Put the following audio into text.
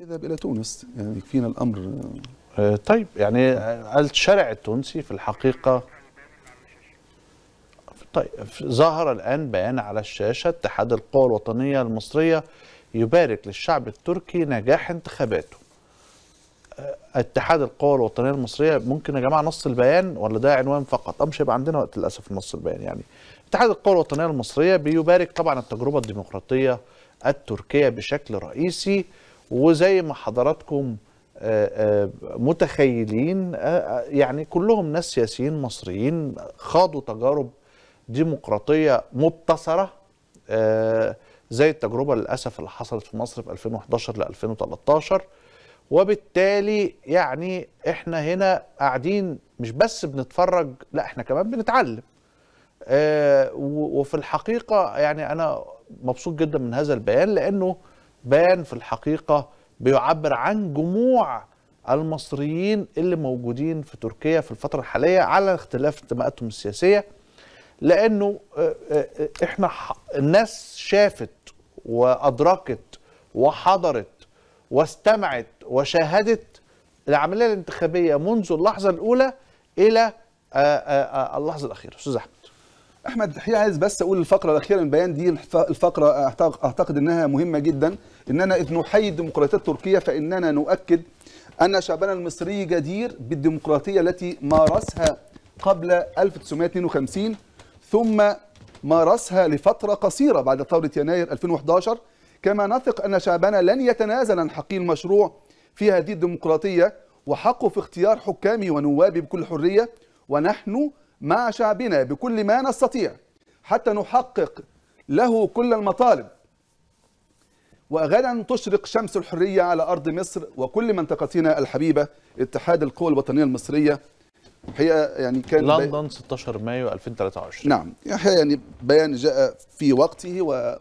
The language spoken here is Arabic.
يذهب الى تونس يعني يكفينا الامر آه، طيب يعني آه، الشارع التونسي في الحقيقه طيب ظهر الان بيان على الشاشه اتحاد القوى الوطنيه المصريه يبارك للشعب التركي نجاح انتخاباته آه، اتحاد القوى الوطنيه المصريه ممكن يا جماعه نص البيان ولا ده عنوان فقط امش يبقى عندنا وقت للاسف نص البيان يعني اتحاد القوى الوطنيه المصريه بيبارك طبعا التجربه الديمقراطيه التركيه بشكل رئيسي وزي ما حضراتكم آه، آه، متخيلين آه، يعني كلهم ناس سياسيين مصريين خاضوا تجارب ديمقراطية مبتصرة زي التجربة للأسف اللي حصلت في مصر في 2011 ل 2013 وبالتالي يعني احنا هنا قاعدين مش بس بنتفرج لا احنا كمان بنتعلم وفي الحقيقة يعني أنا مبسوط جدا من هذا البيان لأنه بان في الحقيقه بيعبر عن جموع المصريين اللي موجودين في تركيا في الفتره الحاليه على اختلاف انتماءاتهم السياسيه لانه آه، آه، احنا الناس شافت وادركت وحضرت واستمعت وشاهدت العمليه الانتخابيه منذ اللحظه الاولى الى آه، اللحظه الاخيره استاذ احمد احمد الحقيقه عايز بس اقول الفقره الاخيره من البيان دي الفقره اعتقد انها مهمه جدا اننا اذ نحيي الديمقراطيه التركيه فاننا نؤكد ان شعبنا المصري جدير بالديمقراطيه التي مارسها قبل 1952 ثم مارسها لفتره قصيره بعد ثوره يناير 2011 كما نثق ان شعبنا لن يتنازل عن حقه المشروع في هذه الديمقراطيه وحقه في اختيار حكامه ونوابه بكل حريه ونحن مع شعبنا بكل ما نستطيع حتى نحقق له كل المطالب وغدا تشرق شمس الحرية على أرض مصر وكل منطقتنا الحبيبة اتحاد القوى الوطنية المصرية هي يعني كان لندن بي... 16 مايو 2023 نعم يعني بيان جاء في وقته و